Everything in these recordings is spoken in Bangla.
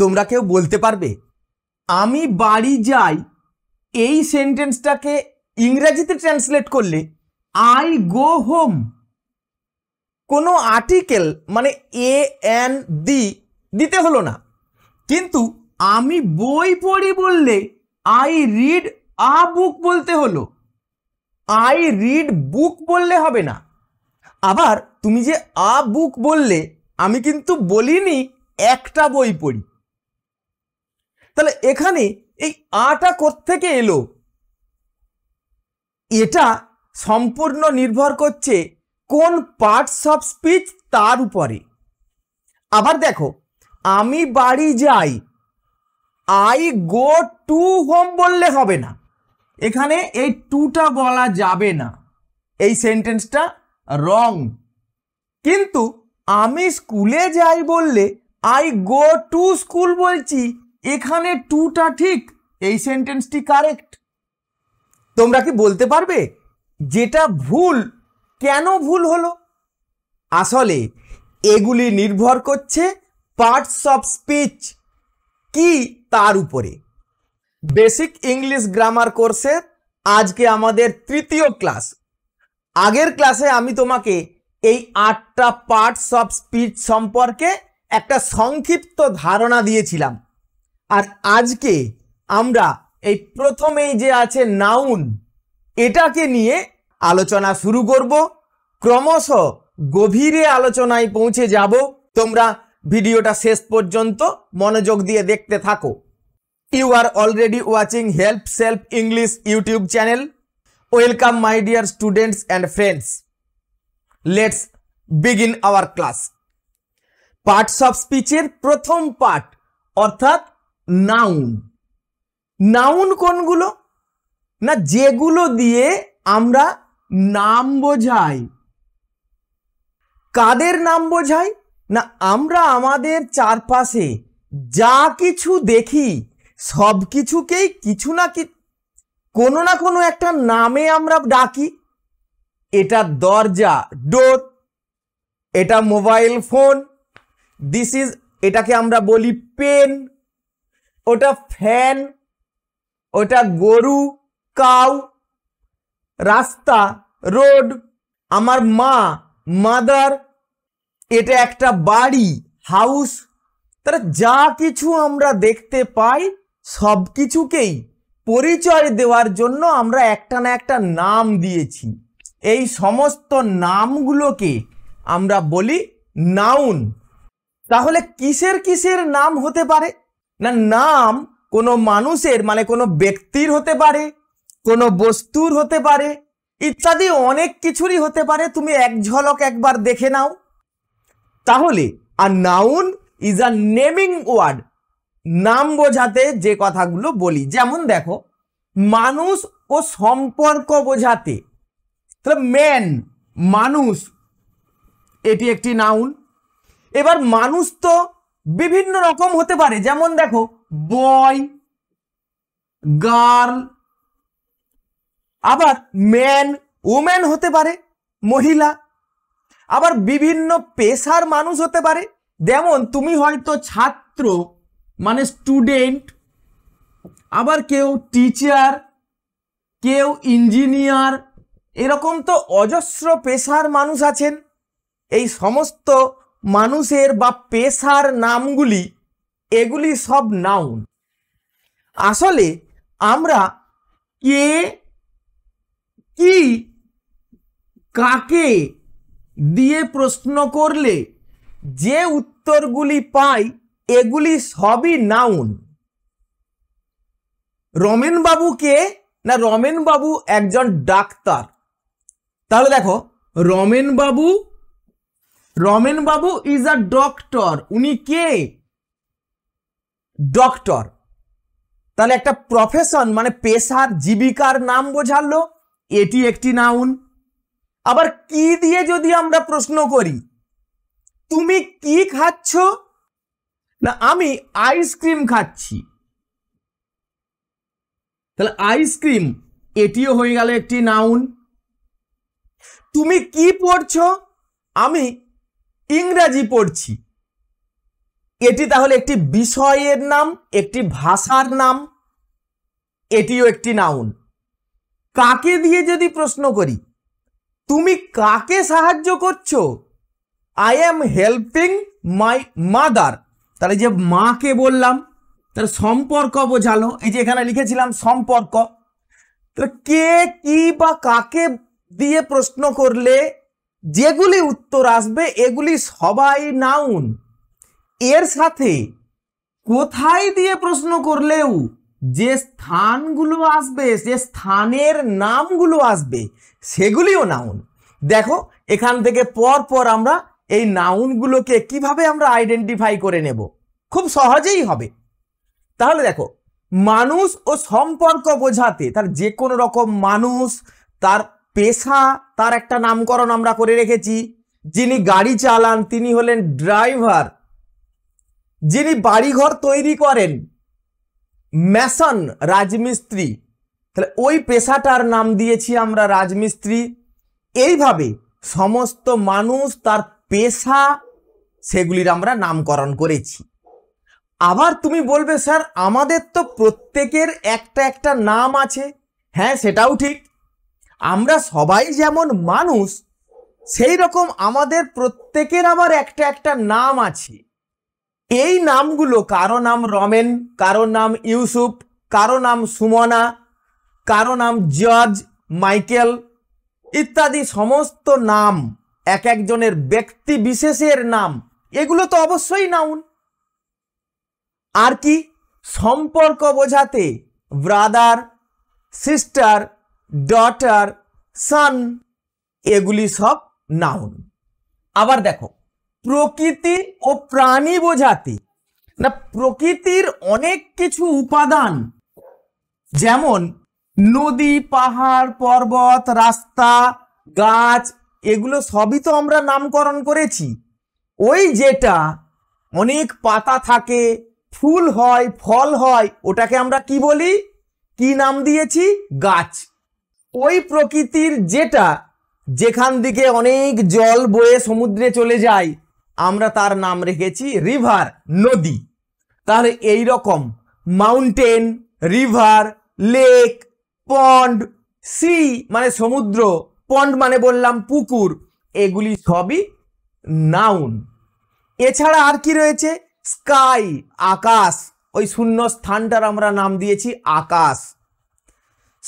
তোমরা কেউ বলতে পারবে আমি বাড়ি যাই এই সেন্টেন্সটাকে ইংরাজিতে ট্রান্সলেট করলে আই গো হোম কোনো আর্টিকেল মানে এ এন দি দিতে হলো না কিন্তু আমি বই পড়ি বললে আই রিড আ বুক বলতে হলো আই রিড বুক বললে হবে না আবার তুমি যে আ বুক বললে আমি কিন্তু বলিনি একটা বই পড়ি তাহলে এখানে এই আটা থেকে এলো এটা সম্পূর্ণ নির্ভর করছে কোন পার্টস অফ স্পিচ তার উপরে আবার দেখো আমি বাড়ি যাই আই গো টু হোম বললে হবে না এখানে এই টুটা বলা যাবে না এই সেন্টেন্সটা রং কিন্তু আমি স্কুলে যাই বললে আই গো টু স্কুল বলছি এখানে টুটা ঠিক এই সেন্টেন্সটি কারেক্ট তোমরা কি বলতে পারবে যেটা ভুল কেন ভুল হলো আসলে এগুলি নির্ভর করছে পার্টস অফ স্পিচ কি তার উপরে বেসিক ইংলিশ গ্রামার কোর্সে আজকে আমাদের তৃতীয় ক্লাস আগের ক্লাসে আমি তোমাকে এই আটটা পার্টস অফ স্পিচ সম্পর্কে একটা সংক্ষিপ্ত ধারণা দিয়েছিলাম আর আজকে আমরা এই প্রথমেই যে আছে নাউন এটাকে নিয়ে আলোচনা শুরু করব ক্রমশ গভীরে আলোচনায় পৌঁছে যাব তোমরা ভিডিওটা শেষ পর্যন্ত মনোযোগ দিয়ে দেখতে থাকো you are already watching help self English YouTube channel welcome my dear students and friends let's begin our class parts of স্পিচের প্রথম পার্ট অর্থাৎ নাউন নাউন কোনগুলো না যেগুলো দিয়ে আমরা নাম বোঝাই কাদের নাম বোঝাই না আমরা আমাদের চারপাশে যা কিছু দেখি সব কিছুকেই কিছু না কি কোনো না কোনো একটা নামে আমরা ডাকি এটা দরজা ডোর এটা মোবাইল ফোন দিস ইজ এটাকে আমরা বলি পেন ওটা ফ্যান ওটা গরু কাউ রাস্তা রোড আমার মা মাদার এটা একটা বাড়ি হাউস তারা যা কিছু আমরা দেখতে পাই সব কিছুকেই পরিচয় দেওয়ার জন্য আমরা একটা না একটা নাম দিয়েছি এই সমস্ত নামগুলোকে আমরা বলি নাউন তাহলে কিসের কিসের নাম হতে পারে না নাম কোনো মানুষের মানে কোনো ব্যক্তির হতে পারে কোনো বস্তুর হতে পারে ইত্যাদি অনেক কিছুরই হতে পারে তুমি এক ঝলক একবার দেখে নাও তাহলে আর noun is a naming word নাম বোঝাতে যে কথাগুলো বলি যেমন দেখো মানুষ ও সম্পর্ক বোঝাতে তাহলে ম্যান মানুষ এটি একটি নাউন এবার মানুষ তো বিভিন্ন রকম হতে পারে যেমন দেখো বয় গার্ল আবার ম্যান ওম্যান হতে পারে মহিলা আবার বিভিন্ন পেশার মানুষ হতে পারে যেমন তুমি হয়তো ছাত্র মানে স্টুডেন্ট আবার কেউ টিচার কেউ ইঞ্জিনিয়ার এরকম তো অজস্র পেশার মানুষ আছেন এই সমস্ত মানুষের বা পেশার নামগুলি এগুলি সব নাউন আসলে আমরা কে কি কাকে দিয়ে প্রশ্ন করলে যে উত্তরগুলি পাই এগুলি সবই নাউন বাবু কে না রমেনবাবু একজন ডাক্তার তাহলে দেখো রমেনবাবু রমেন বাবু ইজ আ ডক্টর উনি কে ডক্টর তাহলে একটা প্রফেশন মানে পেশার জীবিকার নাম বোঝালো এটি একটি নাউন আবার কি দিয়ে যদি আমরা প্রশ্ন করি তুমি কি খাচ্ছ না আমি আইসক্রিম খাচ্ছি তাহলে আইসক্রিম এটিও হয়ে গেল একটি নাউন তুমি কি পড়ছ আমি ইংরাজি পড়ছি এটি তাহলে একটি বিষয়ের নাম একটি ভাষার নাম এটিও একটি নাউন কাকে দিয়ে যদি প্রশ্ন করি তুমি কাকে সাহায্য করছো I am helping my mother তাহলে যে মাকে বললাম তার সম্পর্ক বোঝালো এই যে এখানে লিখেছিলাম সম্পর্ক তো কে কি বা কাকে দিয়ে প্রশ্ন করলে যেগুলি উত্তর আসবে এগুলি সবাই নাউন এর সাথে কোথায় দিয়ে প্রশ্ন করলেও যে স্থানগুলো আসবে যে স্থানের নামগুলো আসবে সেগুলিও নাউন দেখো এখান থেকে পর পর আমরা এই নাউনগুলোকে কিভাবে আমরা আইডেন্টিফাই করে নেব খুব সহজেই হবে তাহলে দেখো মানুষ ও সম্পর্ক বোঝাতে তার যে কোনো রকম মানুষ তার পেশা তার একটা নামকরণ আমরা করে রেখেছি যিনি গাড়ি চালান তিনি হলেন ড্রাইভার যিনি বাড়িঘর তৈরি করেন ম্যাসন রাজমিস্ত্রি তাহলে ওই পেশাটার নাম দিয়েছি আমরা রাজমিস্ত্রি এইভাবে সমস্ত মানুষ তার পেশা সেগুলির আমরা নামকরণ করেছি আবার তুমি বলবে স্যার আমাদের তো প্রত্যেকের একটা একটা নাম আছে হ্যাঁ সেটাও ঠিক আমরা সবাই যেমন মানুষ সেই রকম আমাদের প্রত্যেকের আবার একটা একটা নাম আছে এই নামগুলো কারো নাম রমেন কারো নাম ইউসুফ কারো নাম সুমনা কারো নাম জর্জ মাইকেল ইত্যাদি সমস্ত নাম এক একজনের ব্যক্তি বিশেষের নাম এগুলো তো অবশ্যই নাউন আর কি সম্পর্ক বোঝাতে ব্রাদার সিস্টার ডটার সান এগুলি সব নাউন আবার দেখো প্রকৃতি ও প্রাণী বোঝাতে না প্রকৃতির অনেক কিছু উপাদান যেমন নদী পাহাড় পর্বত রাস্তা গাছ এগুলো সবই তো আমরা নামকরণ করেছি ওই যেটা অনেক পাতা থাকে ফুল হয় ফল হয় ওটাকে আমরা কি বলি কি নাম দিয়েছি গাছ ওই প্রকৃতির যেটা যেখান দিকে অনেক জল বয়ে সমুদ্রে চলে যায় আমরা তার নাম রেখেছি রিভার নদী তাহলে এই রকম mountain river lake pond sea মানে সমুদ্র পন্ড মানে বললাম পুকুর এগুলি সবই নাউন এছাড়া আর কি রয়েছে স্কাই আকাশ ওই শূন্য স্থানটার আমরা নাম দিয়েছি আকাশ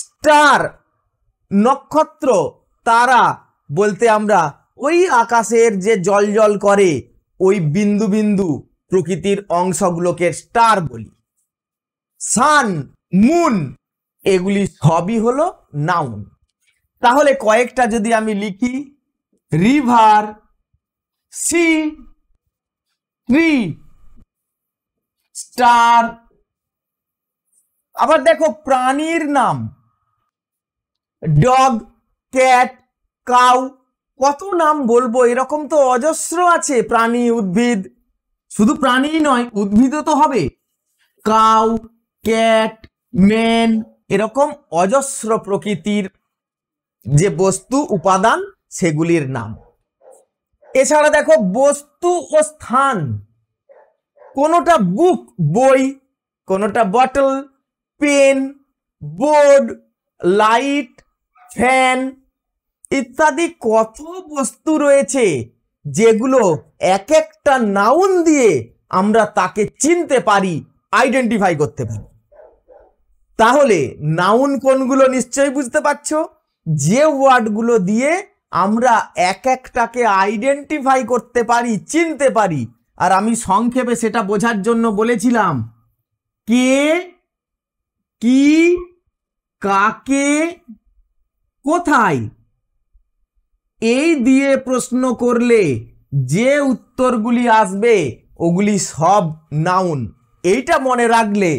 স্টার নক্ষত্র তারা বলতে আমরা ওই আকাশের যে জল জল করে ওই বিন্দু বিন্দু প্রকৃতির অংশগুলোকে স্টার বলি সান মুন এগুলি সবই হলো নাউন তাহলে কয়েকটা যদি আমি লিখি রিভার সি ট্রি স্টার আবার দেখো প্রাণীর নাম ডগ ক্যাট কাউ কত নাম বলবো এরকম তো অজস্র আছে প্রাণী উদ্ভিদ শুধু প্রাণী নয় উদ্ভিদও তো হবে কাউ ক্যাট ম্যান এরকম অজস্র প্রকৃতির যে বস্তু উপাদান সেগুলির নাম এছাড়া দেখো বস্তু ও স্থান কোনোটা বুক বই কোনোটা bottle pen board light fan ইত্যাদি কত বস্তু রয়েছে যেগুলো এক একটা নাউন দিয়ে আমরা তাকে চিনতে পারি আইডেন্টিফাই করতে পারি তাহলে নাউন কোনগুলো নিশ্চয়ই বুঝতে পারছ যে ওয়ার্ডগুলো দিয়ে আমরা এক একটাকে আইডেন্টিফাই করতে পারি চিনতে পারি আর আমি সংক্ষেপে সেটা বোঝার জন্য বলেছিলাম কে কি কাকে কোথায় এই দিয়ে প্রশ্ন করলে যে উত্তরগুলি আসবে ওগুলি সব নাউন এইটা মনে রাখলে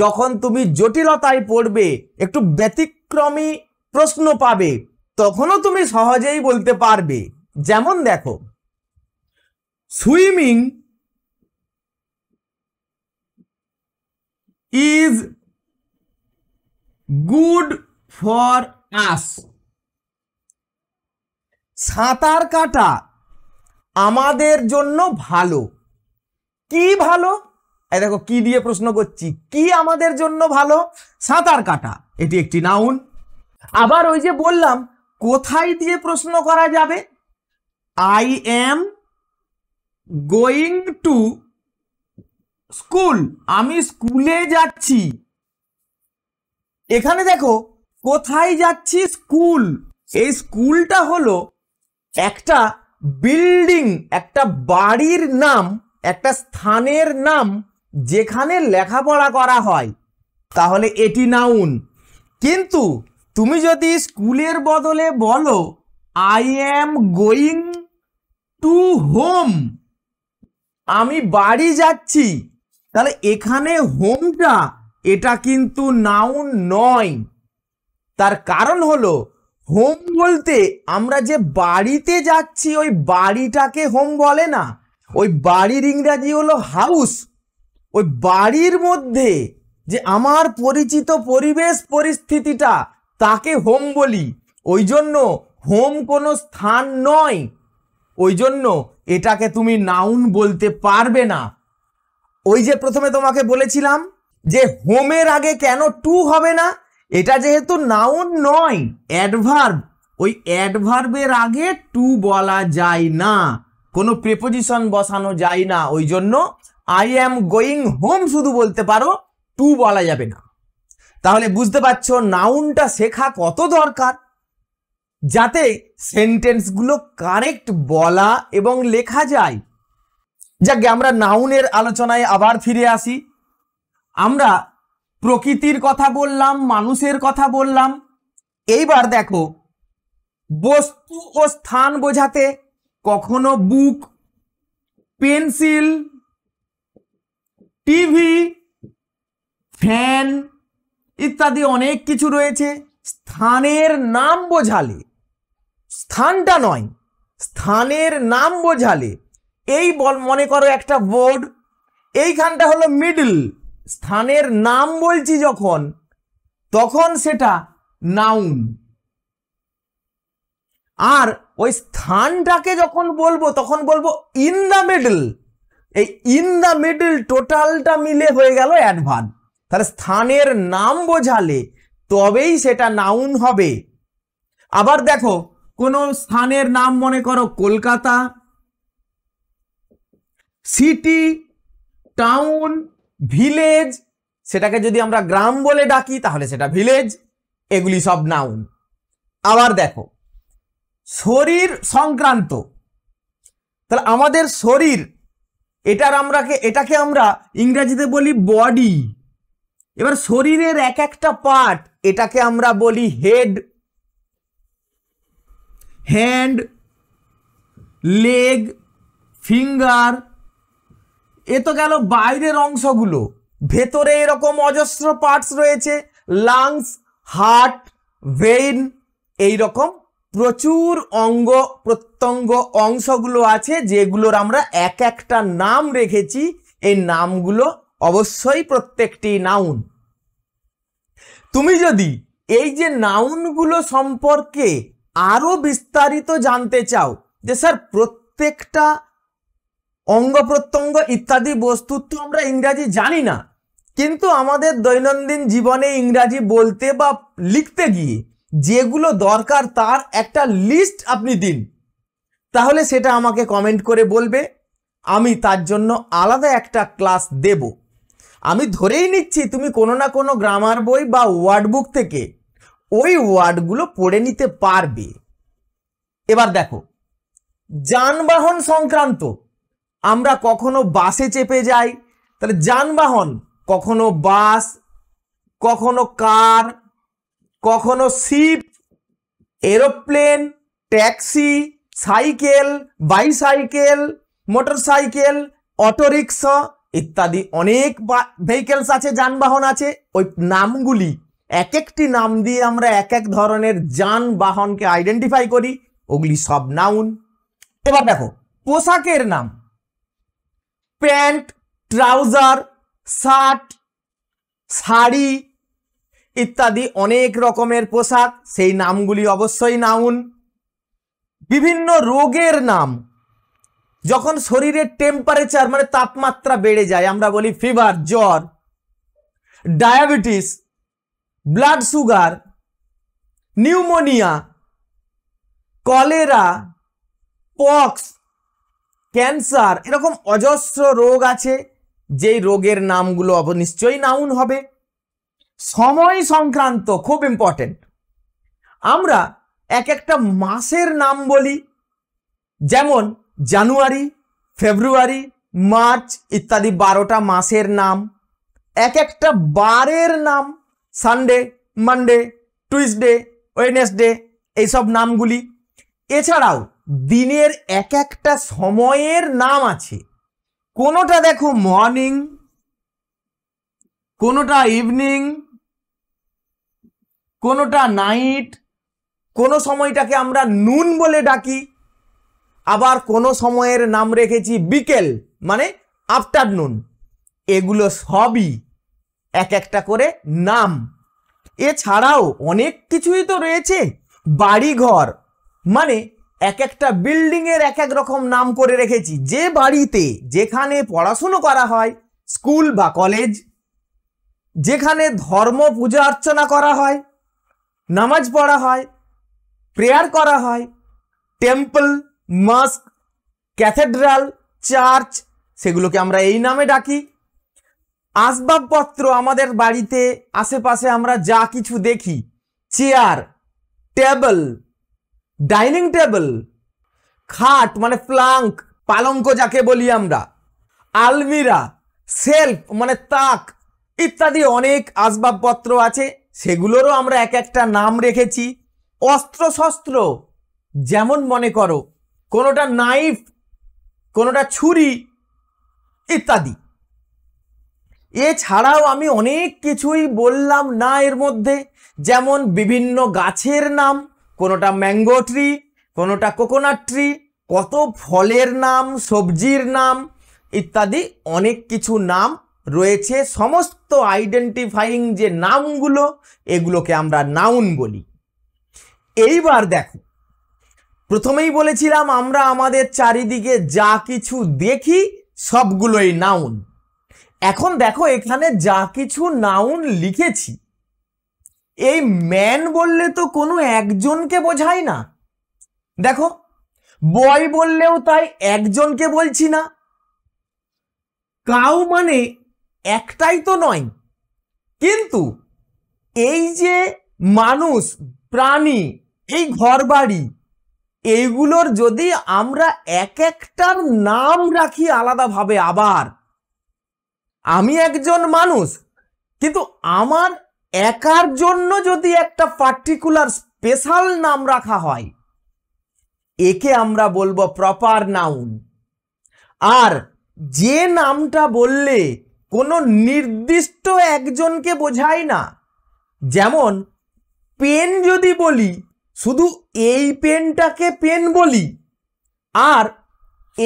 যখন তুমি জটিলতায় পড়বে একটু ব্যতিক্রমী প্রশ্ন পাবে তখনও তুমি সহজেই বলতে পারবে যেমন দেখো swimming is good for us সাঁতার কাটা আমাদের জন্য ভালো কি ভালো এই দেখো কি দিয়ে প্রশ্ন করছি কি আমাদের জন্য ভালো সাঁতার কাটা এটি একটি নাউন আবার ওই যে বললাম কোথায় দিয়ে প্রশ্ন করা যাবে I am going to school আমি স্কুলে যাচ্ছি এখানে দেখো কোথায় যাচ্ছি স্কুল এই স্কুলটা হলো একটা বিল্ডিং একটা বাড়ির নাম একটা স্থানের নাম যেখানে লেখাপড়া করা হয় তাহলে এটি নাউন কিন্তু তুমি যদি স্কুলের বদলে বলো I am going to home আমি বাড়ি যাচ্ছি তাহলে এখানে হোমটা এটা কিন্তু নাউন নয় তার কারণ হলো হোম বলতে আমরা যে বাড়িতে যাচ্ছি ওই বাড়িটাকে হোম বলে না ওই বাড়ির ইংরাজি হলো হাউস ওই বাড়ির মধ্যে যে আমার পরিচিত পরিবেশ পরিস্থিতিটা তাকে হোম বলি ওই জন্য হোম কোনো স্থান নয় ওই জন্য এটাকে তুমি নাউন বলতে পারবে না ওই যে প্রথমে তোমাকে বলেছিলাম যে হোমের আগে কেন টু হবে না এটা যেহেতু নাউন নয় অ্যাডভার্ব ওই অ্যাডভার্বের আগে টু বলা যায় না কোনো প্রেপোজিশন বসানো যায় না ওই জন্য আই অ্যাম গোয়িং হোম শুধু বলতে পারো টু বলা যাবে না তাহলে বুঝতে পারছো নাউনটা শেখা কত দরকার যাতে সেন্টেন্সগুলো কারেক্ট বলা এবং লেখা যায় যাকে আমরা নাউনের আলোচনায় আবার ফিরে আসি আমরা প্রকৃতির কথা বললাম মানুষের কথা বললাম এইবার দেখো বস্তু ও স্থান বোঝাতে কখনো বুক পেন্সিল টিভি ফ্যান ইত্যাদি অনেক কিছু রয়েছে স্থানের নাম বোঝালে স্থানটা নয় স্থানের নাম বোঝালে এই বল মনে করো একটা বোর্ড এইখানটা হলো মিডল স্থানের নাম বলছি যখন তখন সেটা নাউন আর ওই স্থানটাকে যখন বলবো তখন বলবো ইন দ্য মিডল এই ইন দ্য মিডল টোটালটা মিলে হয়ে গেল অ্যাডভান তাহলে স্থানের নাম বোঝালে তবেই সেটা নাউন হবে আবার দেখো কোনো স্থানের নাম মনে করো কলকাতা সিটি টাউন ভিলেজ সেটাকে যদি আমরা গ্রাম বলে ডাকি তাহলে সেটা ভিলেজ এগুলি সব নাউন আবার দেখো শরীর সংক্রান্ত তাহলে আমাদের শরীর এটার আমরাকে এটাকে আমরা ইংরেজিতে বলি বডি এবার শরীরের এক একটা পার্ট এটাকে আমরা বলি হেড হ্যান্ড লেগ ফিঙ্গার এ তো গেল বাইরের অংশগুলো ভেতরে এরকম অজস্র পার্টস রয়েছে লাংস হার্ট ভেইন এই রকম প্রচুর অঙ্গ প্রত্যঙ্গ অংশগুলো আছে যেগুলোর আমরা এক একটা নাম রেখেছি এই নামগুলো অবশ্যই প্রত্যেকটি নাউন তুমি যদি এই যে নাউনগুলো সম্পর্কে আরও বিস্তারিত জানতে চাও যে স্যার প্রত্যেকটা অঙ্গ প্রত্যঙ্গ ইত্যাদি বস্তু তো আমরা ইংরাজি জানি না কিন্তু আমাদের দৈনন্দিন জীবনে ইংরাজি বলতে বা লিখতে গিয়ে যেগুলো দরকার তার একটা লিস্ট আপনি দিন তাহলে সেটা আমাকে কমেন্ট করে বলবে আমি তার জন্য আলাদা একটা ক্লাস দেব আমি ধরেই নিচ্ছি তুমি কোনো না কোনো গ্রামার বই বা ওয়ার্ড বুক থেকে ওই ওয়ার্ডগুলো পড়ে নিতে পারবে এবার দেখো যানবাহন সংক্রান্ত আমরা কখনো বাসে চেপে যাই তাহলে যানবাহন কখনো বাস কখনো কার কখনো ship aeroplane taxi cycle bicycle motorcycle autorickshaw ইত্যাদি অনেক ভেহিকেলস আছে যানবাহন আছে ওই নামগুলি এক একটি নাম দিয়ে আমরা এক এক ধরনের যানবাহনকে আইডেন্টিফাই করি ওগুলি সব নাউন এবার দেখো পোশাকের নাম প্যান্ট ট্রাউজার শার্ট শাড়ি ইত্যাদি অনেক রকমের পোশাক সেই নামগুলি অবশ্যই নাউন বিভিন্ন রোগের নাম যখন শরীরের টেম্পারেচার মানে তাপমাত্রা বেড়ে যায় আমরা বলি ফিভার জ্বর diabetes blood sugar pneumonia cholera pox cancer এরকম অজস্র রোগ আছে যেই রোগের নামগুলো নিশ্চয়ই নাউন হবে সময় সংক্রান্ত খুব ইম্পর্টেন্ট আমরা এক একটা মাসের নাম বলি যেমন জানুয়ারি ফেব্রুয়ারি মার্চ ইত্যাদি বারোটা মাসের নাম এক একটা বারের নাম সানডে মানডে টুইসডে ওয়েনেসডে এইসব নামগুলি এছাড়াও দিনের এক একটা সময়ের নাম আছে কোনোটা দেখো মর্নিং কোনোটা ইভিনিং কোনোটা নাইট কোনো সময়টাকে আমরা নুন বলে ডাকি আবার কোনো সময়ের নাম রেখেছি বিকেল মানে আফটারনুন এগুলো সবই এক একটা করে নাম এছাড়াও অনেক কিছুই তো রয়েছে বাড়িঘর মানে এক একটা বিল্ডিংয়ের এক এক রকম নাম করে রেখেছি যে বাড়িতে যেখানে পড়াশুনো করা হয় স্কুল বা কলেজ যেখানে ধর্ম পূজা অর্চনা করা হয় নামাজ পড়া হয় প্রেয়ার করা হয় টেম্পল মস্ক ক্যাথেড্রাল চার্চ সেগুলোকে আমরা এই নামে ডাকি আসবাবপত্র আমাদের বাড়িতে আশেপাশে আমরা যা কিছু দেখি চেয়ার টেবল ডাইনিং টেবল খাট মানে প্লাঙ্ক পালঙ্ক যাকে বলি আমরা আলমিরা সেলফ মানে তাক ইত্যাদি অনেক আসবাবপত্র আছে সেগুলোরও আমরা এক একটা নাম রেখেছি অস্ত্রশস্ত্র যেমন মনে করো কোনোটা নাইফ কোনোটা ছুরি ইত্যাদি এছাড়াও আমি অনেক কিছুই বললাম না এর মধ্যে যেমন বিভিন্ন গাছের নাম কোনোটা ম্যাঙ্গো ট্রি কোনোটা কোকোনাট ট্রি কত ফলের নাম সবজির নাম ইত্যাদি অনেক কিছু নাম রয়েছে সমস্ত আইডেন্টিফাইং যে নামগুলো এগুলোকে আমরা নাউন বলি এইবার দেখো প্রথমেই বলেছিলাম আমরা আমাদের চারিদিকে যা কিছু দেখি সবগুলোই নাউন এখন দেখো এখানে যা কিছু নাউন লিখেছি এই ম্যান বললে তো কোনো একজনকে বোঝায় না দেখো বয় বললেও তাই একজনকে বলছি না কাউ মানে একটাই তো নয় কিন্তু এই যে মানুষ প্রাণী এই ঘরবাড়ি এইগুলোর যদি আমরা এক একটার নাম রাখি আলাদাভাবে আবার আমি একজন মানুষ কিন্তু আমার একার জন্য যদি একটা পার্টিকুলার স্পেশাল নাম রাখা হয় একে আমরা বলবো প্রপার নাউন আর যে নামটা বললে কোনো নির্দিষ্ট একজনকে বোঝায় না যেমন পেন যদি বলি শুধু এই পেনটাকে পেন বলি আর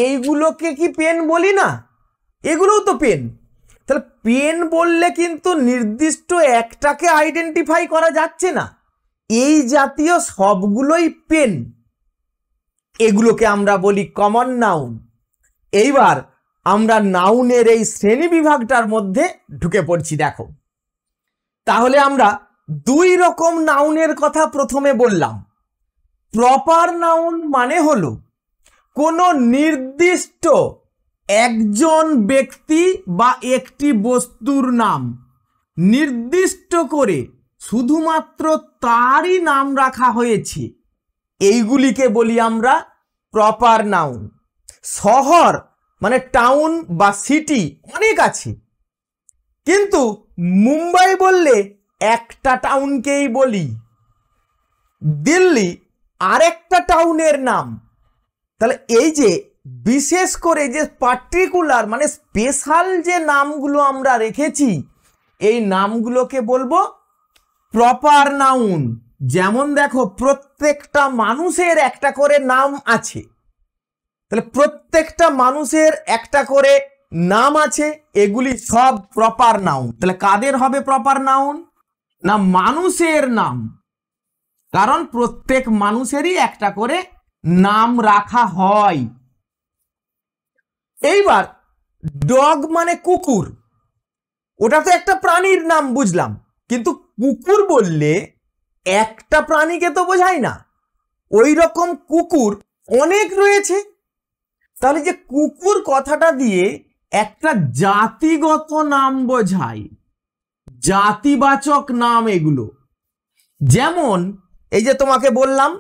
এইগুলোকে কি পেন বলি না এগুলোও তো পেন তাহলে পেন বললে কিন্তু নির্দিষ্ট একটাকে আইডেন্টিফাই করা যাচ্ছে না এই জাতীয় সবগুলোই পেন এগুলোকে আমরা বলি কমন নাউন এইবার আমরা নাউনের এই শ্রেণী বিভাগটার মধ্যে ঢুকে পড়ছি দেখো তাহলে আমরা দুই রকম নাউনের কথা প্রথমে বললাম প্রপার নাউন মানে হলো কোনো নির্দিষ্ট একজন ব্যক্তি বা একটি বস্তুর নাম নির্দিষ্ট করে শুধুমাত্র তারই নাম রাখা হয়েছে এইগুলিকে বলি আমরা প্রপার নাউন শহর মানে টাউন বা সিটি অনেক আছে কিন্তু মুম্বাই বললে একটা টাউনকেই বলি দিল্লি আরেকটা টাউনের নাম তাহলে এই যে বিশেষ করে যে পার্টিকুলার মানে স্পেশাল যে নামগুলো আমরা রেখেছি এই নামগুলোকে বলবো প্রপার নাউন যেমন দেখো প্রত্যেকটা মানুষের একটা করে নাম আছে তাহলে প্রত্যেকটা মানুষের একটা করে নাম আছে এগুলি সব প্রপার নাউন তাহলে কাদের হবে প্রপার নাউন না মানুষের নাম কারণ প্রত্যেক মানুষেরই একটা করে নাম রাখা হয় এইবার ডগ মানে কুকুর ওটা তো একটা প্রাণীর নাম বুঝলাম কিন্তু কুকুর বললে একটা প্রাণীকে তো বোঝায় না ওই রকম কুকুর অনেক রয়েছে তাহলে যে কুকুর কথাটা দিয়ে একটা জাতিগত নাম বোঝায় জাতিবাচক নাম এগুলো যেমন এই যে তোমাকে বললাম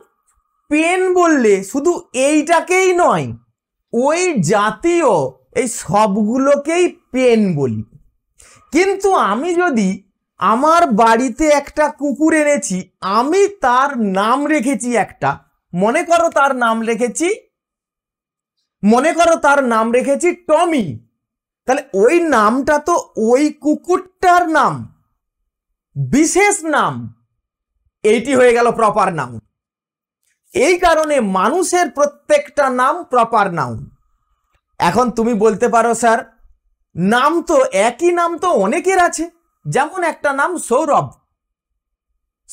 পেন বললে শুধু এইটাকেই নয় ওই জাতীয় এই সবগুলোকেই পেন বলি কিন্তু আমি যদি আমার বাড়িতে একটা কুকুর এনেছি আমি তার নাম রেখেছি একটা মনে করো তার নাম রেখেছি মনে করো তার নাম রেখেছি টমি তাহলে ওই নামটা তো ওই কুকুরটার নাম বিশেষ নাম এইটি হয়ে গেল প্রপার নাম এই কারণে মানুষের প্রত্যেকটা নাম প্রপার নাউন এখন তুমি বলতে পারো স্যার নাম তো একই নাম তো অনেকের আছে যেমন একটা নাম সৌরভ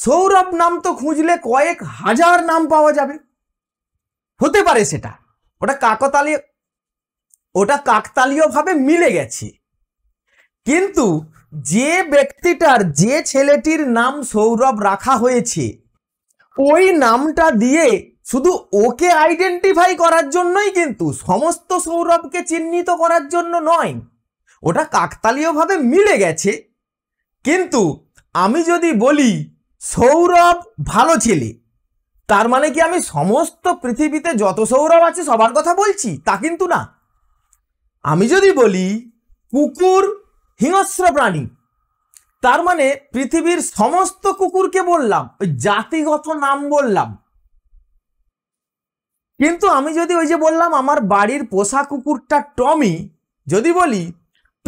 সৌরভ নাম তো খুঁজলে কয়েক হাজার নাম পাওয়া যাবে হতে পারে সেটা ওটা কাকতালীয় ওটা কাকতালীয়ভাবে মিলে গেছে কিন্তু যে ব্যক্তিটার যে ছেলেটির নাম সৌরভ রাখা হয়েছে ওই নামটা দিয়ে শুধু ওকে আইডেন্টিফাই করার জন্যই কিন্তু সমস্ত সৌরভকে চিহ্নিত করার জন্য নয় ওটা কাকতালীয়ভাবে মিলে গেছে কিন্তু আমি যদি বলি সৌরভ ভালো ছেলে তার মানে কি আমি সমস্ত পৃথিবীতে যত সৌরভ আছে সবার কথা বলছি তা কিন্তু না আমি যদি বলি কুকুর হিংস্র প্রাণী তার মানে পৃথিবীর সমস্ত কুকুরকে বললাম ওই জাতিগত নাম বললাম কিন্তু আমি যদি ওই যে বললাম আমার বাড়ির পোষা কুকুরটা টমি যদি বলি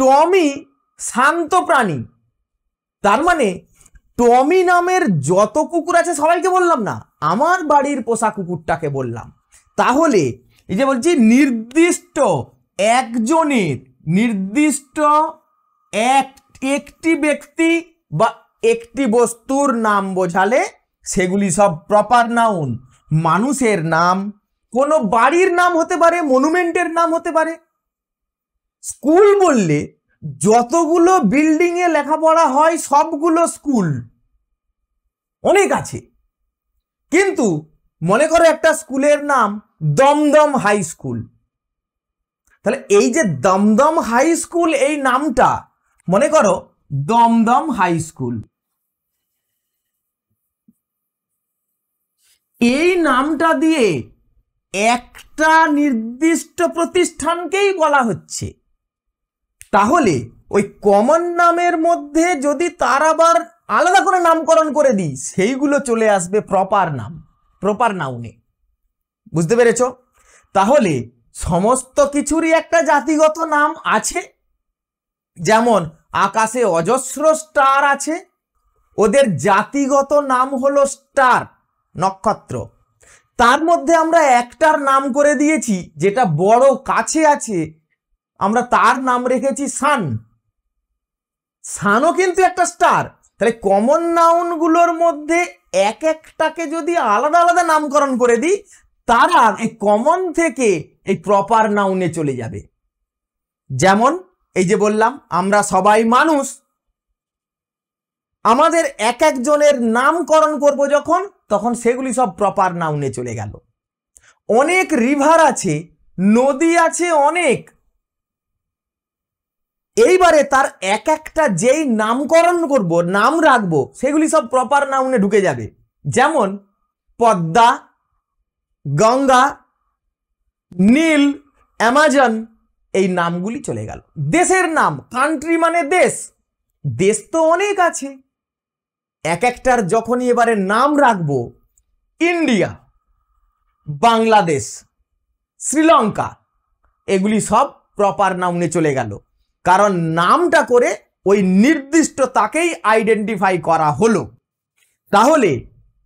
টমি শান্ত প্রাণী তার মানে টমি নামের যত কুকুর আছে সবাইকে বললাম না আমার বাড়ির পোষা কুকুরটাকে বললাম তাহলে এই যে বলছি নির্দিষ্ট একজনের নির্দিষ্ট এক একটি ব্যক্তি বা একটি বস্তুর নাম বোঝালে সেগুলি সব প্রপার নাউন মানুষের নাম কোনো বাড়ির নাম হতে পারে মনুমেন্টের নাম হতে পারে স্কুল বললে যতগুলো বিল্ডিংয়ে লেখাপড়া হয় সবগুলো স্কুল অনেক আছে কিন্তু মনে করো একটা স্কুলের নাম দমদম হাই স্কুল তাহলে এই যে দমদম হাই স্কুল এই নামটা মনে করো দমদম হাই স্কুল এই নামটা দিয়ে একটা নির্দিষ্ট প্রতিষ্ঠানকেই বলা হচ্ছে তাহলে ওই কমন নামের মধ্যে যদি তার আবার আলাদা করে নামকরণ করে দিই সেইগুলো চলে আসবে প্রপার নাম প্রপার নাউনে বুঝতে পেরেছ তাহলে সমস্ত কিছুরই একটা জাতিগত নাম আছে যেমন আকাশে অজস্র স্টার আছে ওদের জাতিগত নাম হলো স্টার নক্ষত্র তার মধ্যে আমরা একটার নাম করে দিয়েছি যেটা বড় কাছে আছে আমরা তার নাম রেখেছি সান সানও কিন্তু একটা স্টার তাহলে কমন নাউনগুলোর মধ্যে এক একটাকে যদি আলাদা আলাদা নামকরণ করে দিই তারা এই কমন থেকে এই প্রপার নাউনে চলে যাবে যেমন এই যে বললাম আমরা সবাই মানুষ আমাদের এক একজনের নামকরণ করব যখন তখন সেগুলি সব প্রপার নাউনে চলে গেল অনেক রিভার আছে নদী আছে অনেক এইবারে তার এক একটা যেই নামকরণ করব নাম রাখবো সেগুলি সব প্রপার নাউনে ঢুকে যাবে যেমন পদ্মা গঙ্গা নীল অ্যামাজন এই নামগুলি চলে গেল দেশের নাম কান্ট্রি মানে দেশ দেশ তো অনেক আছে এক একটার যখনই এবারে নাম রাখব ইন্ডিয়া বাংলাদেশ শ্রীলঙ্কা এগুলি সব প্রপার নামনে চলে গেল কারণ নামটা করে ওই নির্দিষ্ট তাকেই আইডেন্টিফাই করা হলো তাহলে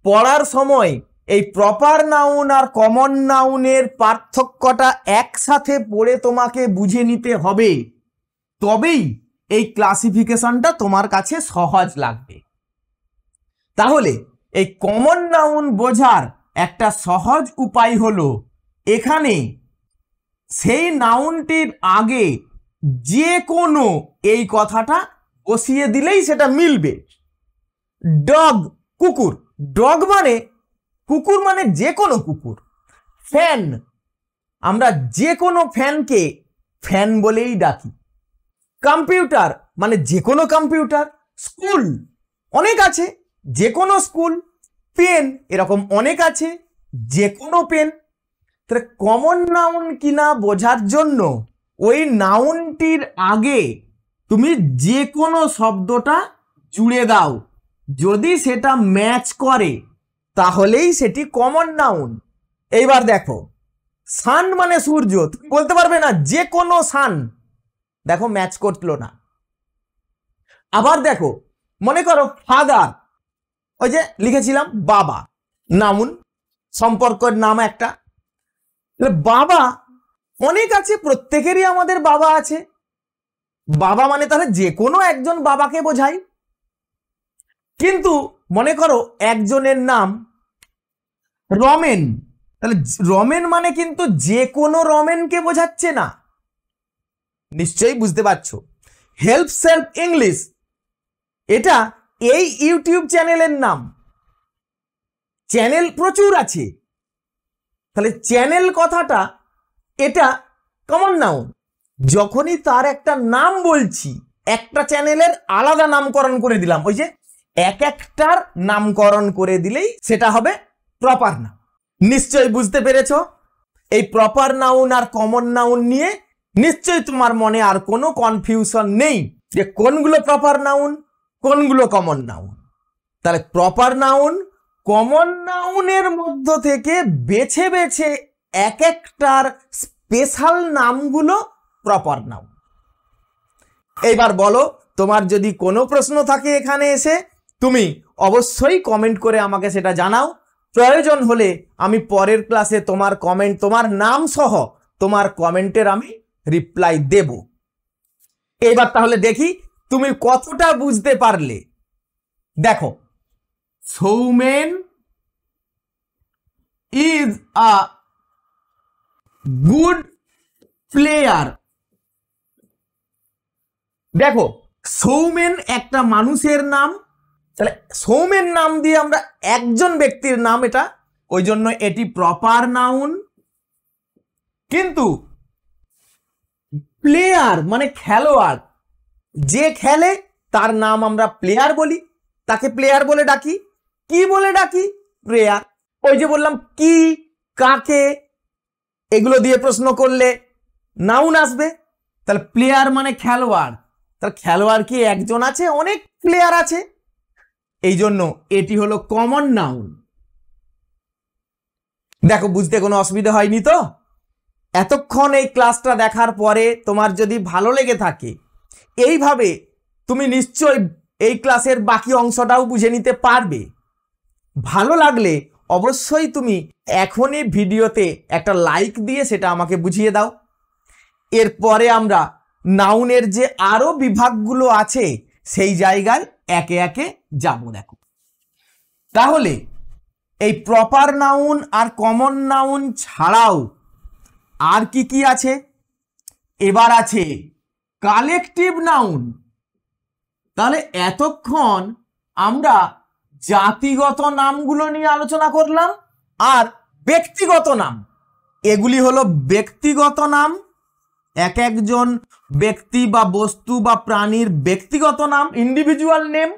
পড়ার সময় এই প্রপার নাউন আর কমন নাউনের পার্থক্যটা একসাথে পড়ে তোমাকে বুঝে নিতে হবে তবেই এই ক্লাসিফিকেশনটা তোমার কাছে সহজ লাগবে তাহলে এই কমন নাউন বোঝার একটা সহজ উপায় হলো এখানে সেই নাউনটির আগে যে কোনো এই কথাটা বসিয়ে দিলেই সেটা মিলবে ডগ কুকুর ডগ মানে কুকুর মানে যে কোনো কুকুর ফ্যান আমরা যে কোনো ফ্যানকে ফ্যান বলেই ডাকি কম্পিউটার মানে যে কোনো কম্পিউটার স্কুল অনেক আছে যে কোনো স্কুল পেন এরকম অনেক আছে যে কোনো পেন তাহলে কমন নাউন কিনা বোঝার জন্য ওই নাউনটির আগে তুমি যে কোনো শব্দটা জুড়ে দাও যদি সেটা ম্যাচ করে তাহলেই সেটি কমন নাউন এইবার দেখো সান মানে সূর্য তুমি বলতে পারবে না যে কোনো সান দেখো ম্যাচ করলো না আবার দেখো মনে করো ফাদার ওই যে লিখেছিলাম বাবা নামুন সম্পর্কের নাম একটা বাবা অনেক আছে প্রত্যেকেরই আমাদের বাবা আছে বাবা মানে তাহলে যে কোনো একজন বাবাকে বোঝাই কিন্তু মনে করো একজনের নাম রমেন তাহলে রমেন মানে কিন্তু যে কোনো রমেনকে বোঝাচ্ছে না নিশ্চয়ই বুঝতে পারছ হেল্প সেলফ ইংলিশ এটা এই ইউটিউব চ্যানেলের নাম চ্যানেল প্রচুর আছে তাহলে চ্যানেল কথাটা এটা কমন নাও যখনই তার একটা নাম বলছি একটা চ্যানেলের আলাদা নামকরণ করে দিলাম ওই যে এক একটার নামকরণ করে দিলেই সেটা হবে প্রপার নাউন নিশ্চয়ই বুঝতে পেরেছ এই প্রপার নাউন আর কমন নাউন নিয়ে নিশ্চয়ই তোমার মনে আর কোনো কনফিউশন নেই যে কোনগুলো প্রপার নাউন কোনগুলো কমন নাউন তাহলে প্রপার নাউন কমন নাউনের মধ্য থেকে বেছে বেছে এক একটার স্পেশাল নামগুলো প্রপার নাউন এইবার বলো তোমার যদি কোনো প্রশ্ন থাকে এখানে এসে তুমি অবশ্যই কমেন্ট করে আমাকে সেটা জানাও প্রয়োজন হলে আমি পরের ক্লাসে তোমার কমেন্ট তোমার নাম সহ তোমার কমেন্টের আমি রিপ্লাই দেব এবার তাহলে দেখি তুমি কতটা বুঝতে পারলে দেখো Soumen is a good player দেখো সৌমেন একটা মানুষের নাম তাহলে সৌমের নাম দিয়ে আমরা একজন ব্যক্তির নাম এটা ওই জন্য এটি প্রপার নাউন কিন্তু প্লেয়ার মানে খেলোয়াড় যে খেলে তার নাম আমরা প্লেয়ার বলি তাকে প্লেয়ার বলে ডাকি কি বলে ডাকি প্লেয়ার ওই যে বললাম কি কাকে এগুলো দিয়ে প্রশ্ন করলে নাউন আসবে তাহলে প্লেয়ার মানে খেলোয়াড় তাহলে খেলোয়াড় কি একজন আছে অনেক প্লেয়ার আছে এই জন্য এটি হলো কমন নাউন দেখো বুঝতে কোনো অসুবিধা হয়নি তো এতক্ষণ এই ক্লাসটা দেখার পরে তোমার যদি ভালো লেগে থাকে এইভাবে তুমি নিশ্চয় এই ক্লাসের বাকি অংশটাও বুঝে নিতে পারবে ভালো লাগলে অবশ্যই তুমি এখনই ভিডিওতে একটা লাইক দিয়ে সেটা আমাকে বুঝিয়ে দাও এরপরে আমরা নাউনের যে আরও বিভাগগুলো আছে সেই জায়গায় একে একে যাব দেখো তাহলে এই প্রপার নাউন আর কমন নাউন ছাড়াও আর কি কি আছে এবার আছে কালেকটিভ নাউন তাহলে এতক্ষণ আমরা জাতিগত নামগুলো নিয়ে আলোচনা করলাম আর ব্যক্তিগত নাম এগুলি হলো ব্যক্তিগত নাম এক একজন ব্যক্তি বা বস্তু বা প্রাণীর ব্যক্তিগত নাম ইন্ডিভিজুয়াল নেম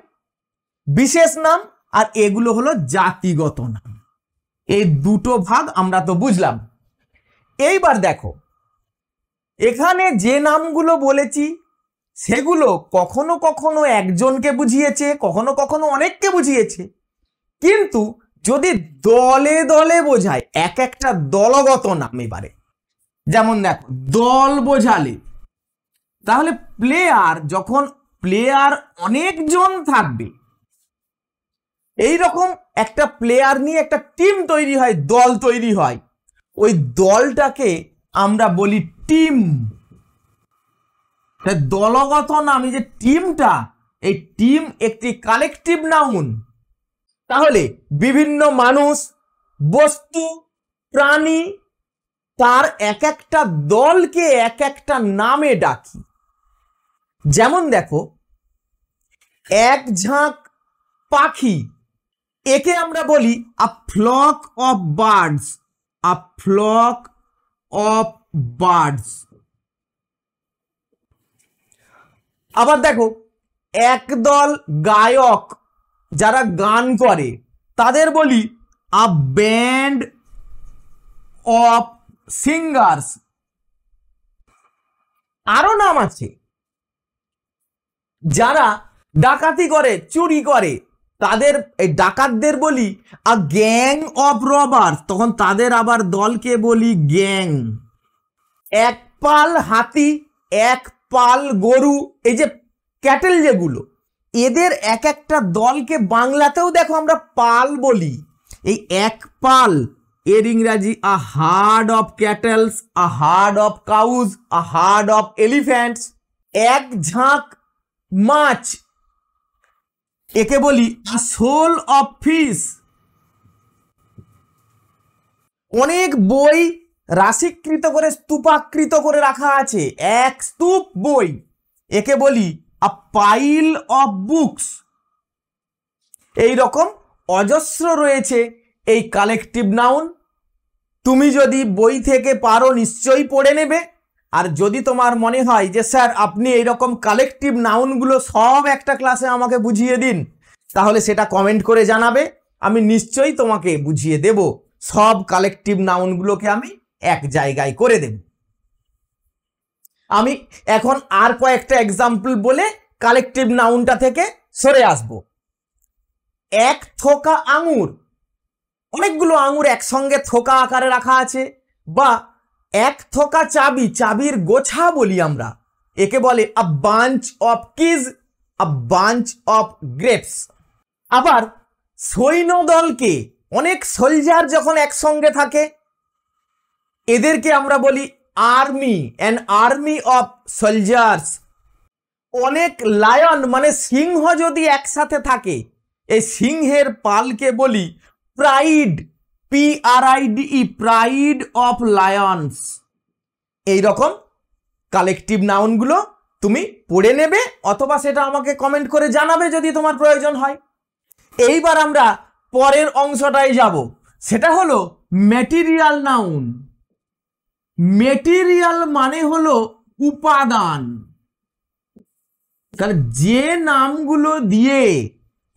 বিশেষ নাম আর এগুলো হলো জাতিগত নাম এই দুটো ভাগ আমরা তো বুঝলাম এইবার দেখো এখানে যে নামগুলো বলেছি সেগুলো কখনো কখনো একজনকে বুঝিয়েছে কখনো কখনো অনেককে বুঝিয়েছে কিন্তু যদি দলে দলে বোঝায় এক একটা দলগত নাম এবারে যেমন দেখো দল বোঝালে তাহলে প্লেয়ার যখন প্লেয়ার অনেকজন থাকবে এই রকম একটা প্লেয়ার নিয়ে একটা টিম তৈরি হয় দল তৈরি হয় ওই দলটাকে আমরা বলি টিম দলগত নাম যে টিমটা এই টিম একটি কালেকটিভ নাউন তাহলে বিভিন্ন মানুষ বস্তু প্রাণী তার এক একটা দলকে এক একটা নামে ডাকি যেমন দেখো এক ঝাঁক পাখি একে আমরা বলি a flock of birds a flock of birds আবার দেখো একদল গায়ক যারা গান করে তাদের বলি আ ব্যান্ড অফ সিঙ্গার্স আরো নাম আছে যারা ডাকাতি করে চুরি করে তাদের এই ডাকাতদের বলি আ গ্যাং অফ রবার তখন তাদের আবার দলকে বলি গ্যাং এক পাল হাতি এক পাল গরু এই যে ক্যাটেল যেগুলো এদের এক একটা দলকে বাংলাতেও দেখো আমরা পাল বলি এই এক পাল এর ইংরাজি a herd of cattles a herd of cows a herd of elephants এক ঝাঁক মাছ একে বলি আ সোল অফ ফিস অনেক বই রাশিকৃত করে স্তূপাকৃত করে রাখা আছে এক স্তূপ বই একে বলি আ পাইল অফ বুকস এই রকম অজস্র রয়েছে এই কালেকটিভ নাউন তুমি যদি বই থেকে পারো নিশ্চয়ই পড়ে নেবে আর যদি তোমার মনে হয় যে স্যার আপনি এইরকম কালেকটিভ নাউনগুলো সব একটা ক্লাসে আমাকে বুঝিয়ে দিন তাহলে সেটা কমেন্ট করে জানাবে আমি নিশ্চয়ই তোমাকে বুঝিয়ে দেব সব কালেকটিভ নাউনগুলোকে আমি এক জায়গায় করে দেব আমি এখন আর কয়েকটা এক্সাম্পল বলে কালেকটিভ নাউনটা থেকে সরে আসব এক থোকা আঙুর অনেকগুলো আঙুর একসঙ্গে থোকা আকারে রাখা আছে বা এক থোকা চাবি চাবির গোছা বলি আমরা একে বলে a bunch of keys a bunch of grapes আবার সৈন্যদলকে অনেক সোলজার যখন একসঙ্গে থাকে এদেরকে আমরা বলি army an army of soldiers অনেক লায়ন মানে সিংহ যদি একসাথে থাকে এই সিংহের পালকে বলি pride P R I E pride of lions এই রকম কালেকটিভ নাউনগুলো তুমি পড়ে নেবে অথবা সেটা আমাকে কমেন্ট করে জানাবে যদি তোমার প্রয়োজন হয় এইবার আমরা পরের অংশটায় যাব সেটা হলো ম্যাটেরিয়াল নাউন ম্যাটেরিয়াল মানে হলো উপাদান তাহলে যে নামগুলো দিয়ে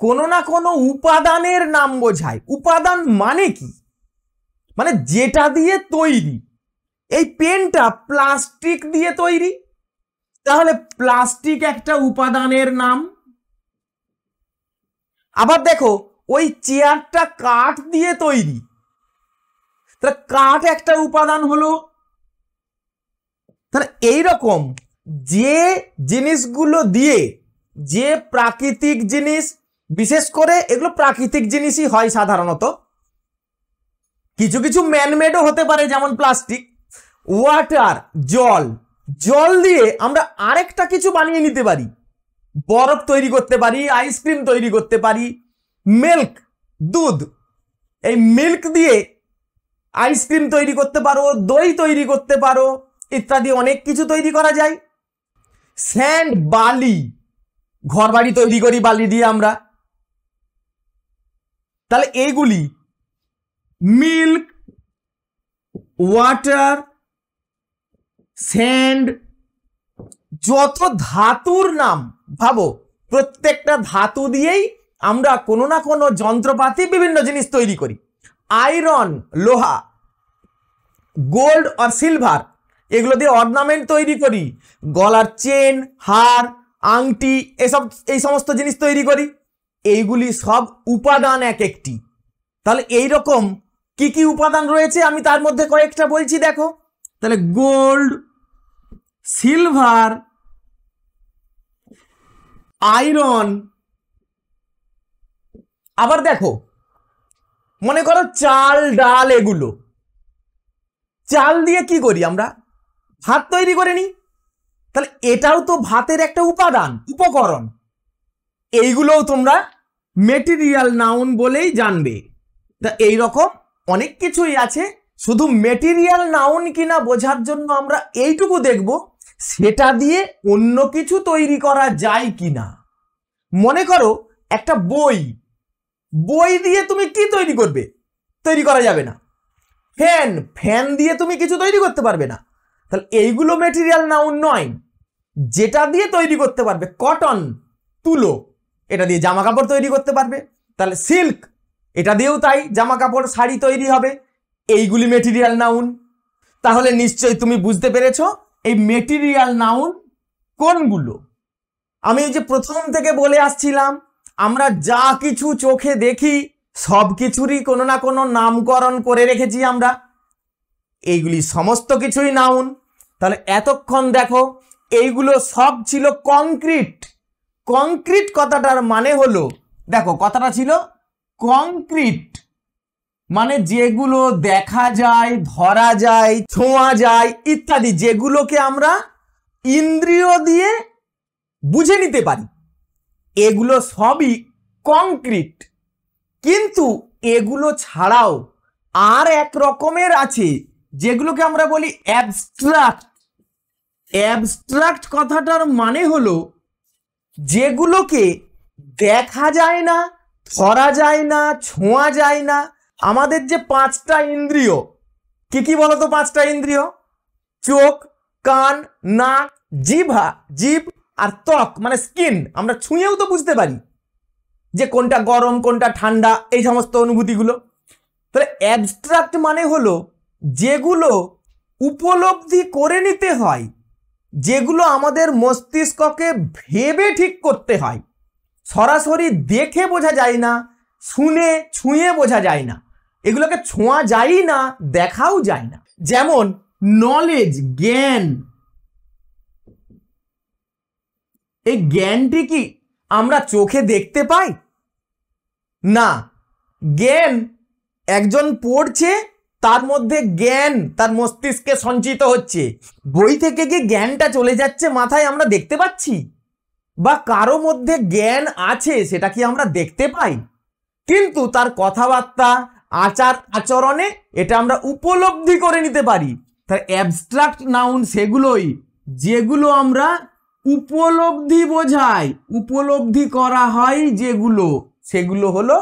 কোনো না কোনো উপাদানের নাম বোঝায় উপাদান মানে কি মানে যেটা দিয়ে তৈরি এই পেনটা প্লাস্টিক দিয়ে তৈরি তাহলে প্লাস্টিক একটা উপাদানের নাম আবার দেখো ওই চেয়ারটা কাঠ দিয়ে তৈরি তাহলে কাঠ একটা উপাদান হলো তাহলে এইরকম যে জিনিসগুলো দিয়ে যে প্রাকৃতিক জিনিস বিশেষ করে এগুলো প্রাকৃতিক জিনিসই হয় সাধারণত কিছু কিছু ম্যানমেডও হতে পারে যেমন প্লাস্টিক ওয়াটার জল জল দিয়ে আমরা আরেকটা কিছু বানিয়ে নিতে পারি বরফ তৈরি করতে পারি আইসক্রিম তৈরি করতে পারি মিল্ক দুধ এই মিল্ক দিয়ে আইসক্রিম তৈরি করতে পারো দই তৈরি করতে পারো ইত্যাদি অনেক কিছু তৈরি করা যায় স্যান্ড বালি ঘর বাড়ি তৈরি করি বালি দিয়ে আমরা তাহলে এগুলি মিল্ক ওয়াটার স্যান্ড যত ধাতুর নাম ভাবো প্রত্যেকটা ধাতু দিয়েই আমরা কোনো না কোনো যন্ত্রপাতি বিভিন্ন জিনিস তৈরি করি আয়রন লোহা গোল্ড আর সিলভার এগুলো দিয়ে অর্নামেন্ট তৈরি করি গলার চেন হার আংটি এসব এই সমস্ত জিনিস তৈরি করি এইগুলি সব উপাদান এক একটি তাহলে এই রকম কি কি উপাদান রয়েছে আমি তার মধ্যে কয়েকটা বলছি দেখো তাহলে গোল্ড সিলভার আয়রন আবার দেখো মনে করো চাল ডাল এগুলো চাল দিয়ে কি করি আমরা ভাত তৈরি করে নিই তাহলে এটাও তো ভাতের একটা উপাদান উপকরণ এইগুলোও তোমরা মেটেরিয়াল নাউন বলেই জানবে তা এই রকম অনেক কিছুই আছে শুধু মেটেরিয়াল নাউন কিনা বোঝার জন্য আমরা এইটুকু দেখব সেটা দিয়ে অন্য কিছু তৈরি করা যায় কি না মনে করো একটা বই বই দিয়ে তুমি কি তৈরি করবে তৈরি করা যাবে না ফ্যান ফ্যান দিয়ে তুমি কিছু তৈরি করতে পারবে না তাহলে এইগুলো মেটেরিয়াল নাউন নয় যেটা দিয়ে তৈরি করতে পারবে কটন তুলো এটা দিয়ে জামা কাপড় তৈরি করতে পারবে তাহলে সিল্ক এটা দিয়েও তাই জামা কাপড় শাড়ি তৈরি হবে এইগুলি মেটিরিয়াল নাউন তাহলে নিশ্চয়ই তুমি বুঝতে পেরেছ এই মেটিরিয়াল নাউন কোনগুলো আমি যে প্রথম থেকে বলে আসছিলাম আমরা যা কিছু চোখে দেখি সব কিছুরই কোনো না কোনো নামকরণ করে রেখেছি আমরা এইগুলি সমস্ত কিছুই নাউন তাহলে এতক্ষণ দেখো এইগুলো সব ছিল কংক্রিট কংক্রিট কথাটার মানে হলো দেখো কথাটা ছিল কংক্রিট মানে যেগুলো দেখা যায় ধরা যায় ছোঁয়া যায় ইত্যাদি যেগুলোকে আমরা ইন্দ্রিয় দিয়ে বুঝে নিতে পারি এগুলো সবই কংক্রিট কিন্তু এগুলো ছাড়াও আর এক রকমের আছে যেগুলোকে আমরা বলি অ্যাবস্ট্রাক্ট অ্যাবস্ট্রাক্ট কথাটার মানে হলো যেগুলোকে দেখা যায় না ধরা যায় না ছোঁয়া যায় না আমাদের যে পাঁচটা ইন্দ্রিয় কি কি বলতো পাঁচটা ইন্দ্রিয় চোখ কান নাক জিভা জিভ আর ত্বক মানে স্কিন আমরা ছুঁয়েও তো বুঝতে পারি যে কোনটা গরম কোনটা ঠান্ডা এই সমস্ত অনুভূতিগুলো তাহলে অ্যাবস্ট্রাক্ট মানে হলো যেগুলো উপলব্ধি করে নিতে হয় যেগুলো আমাদের মস্তিষ্ককে ভেবে ঠিক করতে হয় সরাসরি দেখে বোঝা যায় না শুনে ছুঁয়ে বোঝা যায় না এগুলোকে ছোঁয়া যায়ই না দেখাও যায় না যেমন নলেজ জ্ঞান এই জ্ঞানটি কি আমরা চোখে দেখতে পাই না জ্ঞান একজন পড়ছে তার মধ্যে জ্ঞান তার মস্তিষ্কে সঞ্চিত হচ্ছে বই থেকে কি জ্ঞানটা চলে যাচ্ছে মাথায় আমরা দেখতে পাচ্ছি বা কারো মধ্যে জ্ঞান আছে সেটা কি আমরা দেখতে পাই কিন্তু তার কথাবার্তা আচার আচরণে এটা আমরা উপলব্ধি করে নিতে পারি তার অ্যাবস্ট্রাক্ট নাউন সেগুলোই যেগুলো আমরা উপলব্ধি বোঝাই উপলব্ধি করা হয় যেগুলো সেগুলো হলো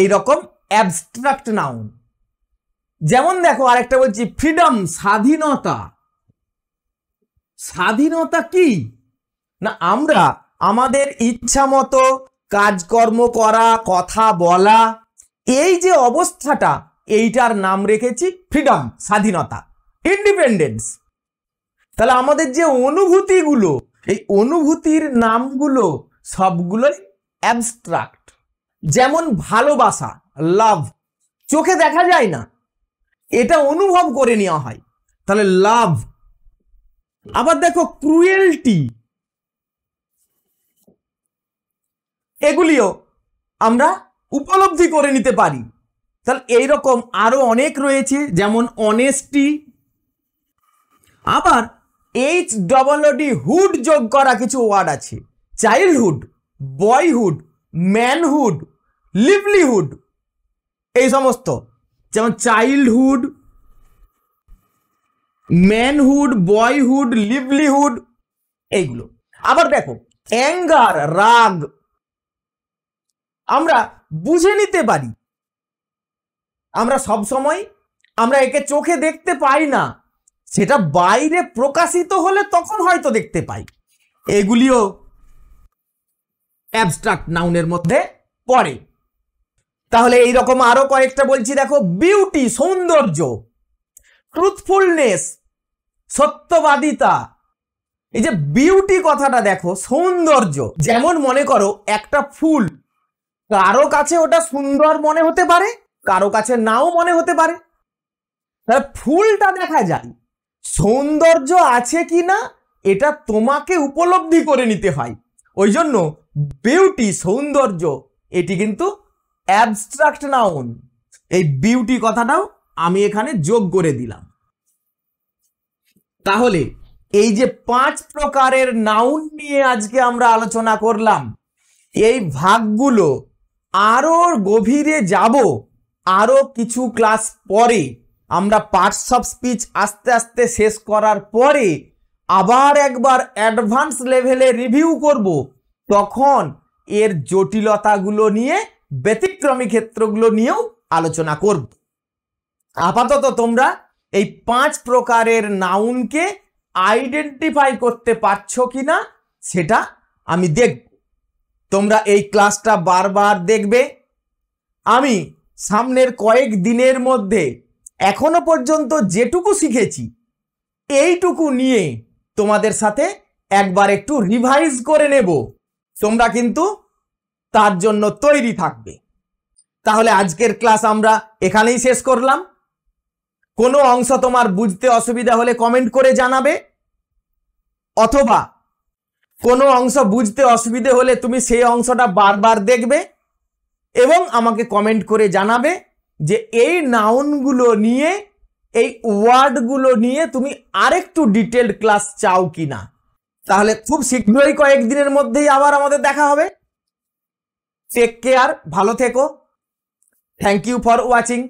এই রকম অ্যাবস্ট্রাক্ট নাউন যেমন দেখো আরেকটা বলছি ফ্রিডম স্বাধীনতা স্বাধীনতা কি না আমরা আমাদের ইচ্ছা মতো কাজকর্ম করা কথা বলা এই যে অবস্থাটা এইটার নাম রেখেছি ফ্রিডম স্বাধীনতা ইন্ডিপেন্ডেন্স তাহলে আমাদের যে অনুভূতিগুলো এই অনুভূতির নামগুলো সবগুলোই অ্যাবস্ট্রাক্ট যেমন ভালোবাসা লাভ চোখে দেখা যায় না এটা অনুভব করে নেওয়া হয় তাহলে লাভ আবার দেখো ক্রুয়েলটি এগুলিও আমরা উপলব্ধি করে নিতে পারি তাহলে এইরকম আরও অনেক রয়েছে যেমন অনেস্টি আবার এইচ ডি হুড যোগ করা কিছু ওয়ার্ড আছে চাইল্ডহুড বয়হুড ম্যানহুড লিভলিহুড এই সমস্ত যেমন চাইল্ডহুড ম্যানহুড বয়হুড লিভলিহুড এইগুলো আবার দেখো অ্যাঙ্গার রাগ আমরা বুঝে নিতে পারি আমরা সব সময় আমরা একে চোখে দেখতে পাই না সেটা বাইরে প্রকাশিত হলে তখন হয়তো দেখতে পাই এগুলিও অ্যাবস্ট্রাক্ট নাউনের মধ্যে পড়ে তাহলে এই রকম আরও কয়েকটা বলছি দেখো বিউটি সৌন্দর্য ট্রুথফুলনেস সত্যবাদিতা এই যে বিউটি কথাটা দেখো সৌন্দর্য যেমন মনে করো একটা ফুল কারো কাছে ওটা সুন্দর মনে হতে পারে কারো কাছে নাও মনে হতে পারে তাহলে ফুলটা দেখা যায় সৌন্দর্য আছে কি না এটা তোমাকে উপলব্ধি করে নিতে হয় ওই জন্য বিউটি সৌন্দর্য এটি কিন্তু অ্যাবস্ট্রাক্ট নাউন এই বিউটি কথাটাও আমি এখানে যোগ করে দিলাম তাহলে এই যে পাঁচ প্রকারের নাউন নিয়ে আজকে আমরা আলোচনা করলাম এই ভাগগুলো আরও গভীরে যাব আরও কিছু ক্লাস পরে আমরা পার্টস অফ স্পিচ আস্তে আস্তে শেষ করার পরে আবার একবার অ্যাডভান্স লেভেলে রিভিউ করব তখন এর জটিলতাগুলো নিয়ে ব্যতিক্রমী ক্ষেত্রগুলো নিয়েও আলোচনা করব আপাতত তোমরা এই পাঁচ প্রকারের নাউনকে আইডেন্টিফাই করতে পারছো কি না সেটা আমি দেখব তোমরা এই ক্লাসটা বারবার দেখবে আমি সামনের কয়েক দিনের মধ্যে এখনো পর্যন্ত যেটুকু শিখেছি এইটুকু নিয়ে তোমাদের সাথে একবার একটু রিভাইজ করে নেব তোমরা কিন্তু তার জন্য তৈরি থাকবে তাহলে আজকের ক্লাস আমরা এখানেই শেষ করলাম কোনো অংশ তোমার বুঝতে অসুবিধা হলে কমেন্ট করে জানাবে অথবা কোনো অংশ বুঝতে অসুবিধে হলে তুমি সেই অংশটা বারবার দেখবে এবং আমাকে কমেন্ট করে জানাবে যে এই নাউনগুলো নিয়ে এই ওয়ার্ডগুলো নিয়ে তুমি আরেকটু ডিটেলড ক্লাস চাও কি না তাহলে খুব শীঘ্রই কয়েকদিনের মধ্যেই আবার আমাদের দেখা হবে টেক কেয়ার ভালো থেকো থ্যাংক ইউ ফর ওয়াচিং